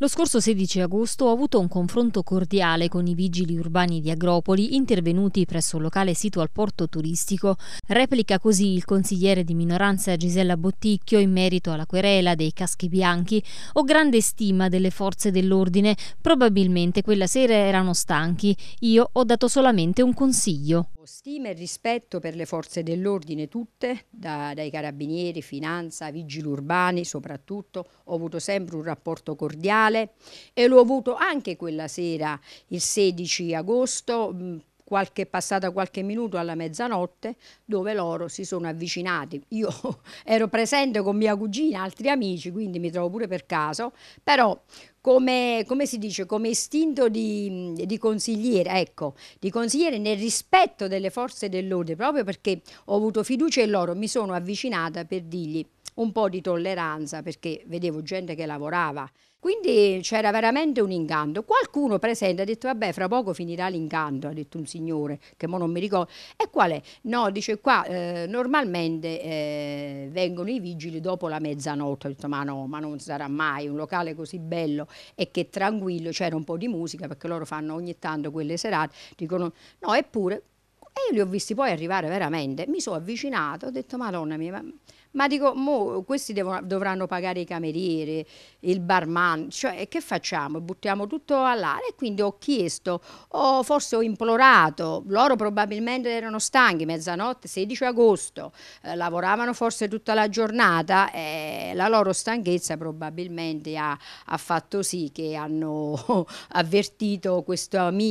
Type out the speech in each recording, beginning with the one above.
Lo scorso 16 agosto ho avuto un confronto cordiale con i vigili urbani di Agropoli intervenuti presso un locale sito al porto turistico. Replica così il consigliere di minoranza Gisella Botticchio in merito alla querela dei caschi bianchi. Ho grande stima delle forze dell'ordine, probabilmente quella sera erano stanchi. Io ho dato solamente un consiglio stima e rispetto per le forze dell'ordine tutte, da, dai carabinieri, finanza, vigili urbani soprattutto, ho avuto sempre un rapporto cordiale e l'ho avuto anche quella sera, il 16 agosto, qualche, passata qualche minuto alla mezzanotte dove loro si sono avvicinati. Io ero presente con mia cugina, altri amici, quindi mi trovo pure per caso, però come, come, si dice, come istinto di, di, consigliere, ecco, di consigliere nel rispetto delle forze dell'ordine, proprio perché ho avuto fiducia in loro, mi sono avvicinata per dirgli un po' di tolleranza perché vedevo gente che lavorava. Quindi c'era veramente un incanto. Qualcuno presente ha detto vabbè fra poco finirà l'incanto, ha detto un signore che mo non mi ricordo. E qual è? No, dice qua eh, normalmente eh, vengono i vigili dopo la mezzanotte. Ho detto ma no, ma non sarà mai un locale così bello e che tranquillo, c'era un po' di musica perché loro fanno ogni tanto quelle serate. Dicono no, eppure e io li ho visti poi arrivare veramente, mi sono avvicinato, ho detto madonna mia, ma, ma dico, mo, questi devono, dovranno pagare i camerieri, il barman, cioè che facciamo? Buttiamo tutto all'aria e quindi ho chiesto, o forse ho implorato, loro probabilmente erano stanchi, mezzanotte, 16 agosto, eh, lavoravano forse tutta la giornata e la loro stanchezza probabilmente ha, ha fatto sì che hanno avvertito questo mio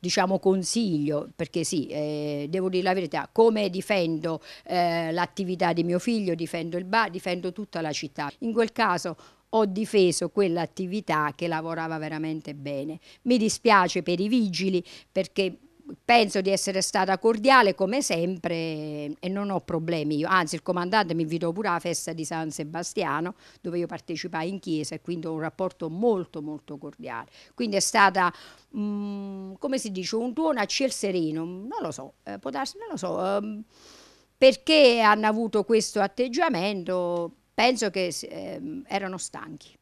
diciamo, consiglio, perché sì, eh, devo dire la verità, come difendo eh, l'attività di mio figlio, difendo il bar, difendo tutta la città. In quel caso ho difeso quell'attività che lavorava veramente bene. Mi dispiace per i vigili perché penso di essere stata cordiale come sempre e non ho problemi io. anzi il comandante mi invitò pure alla festa di San Sebastiano dove io partecipai in chiesa e quindi ho un rapporto molto molto cordiale quindi è stata mh, mm, come si dice un tuono a ciel sereno non lo so eh, può darsi non lo so eh, perché hanno avuto questo atteggiamento? Penso che eh, erano stanchi.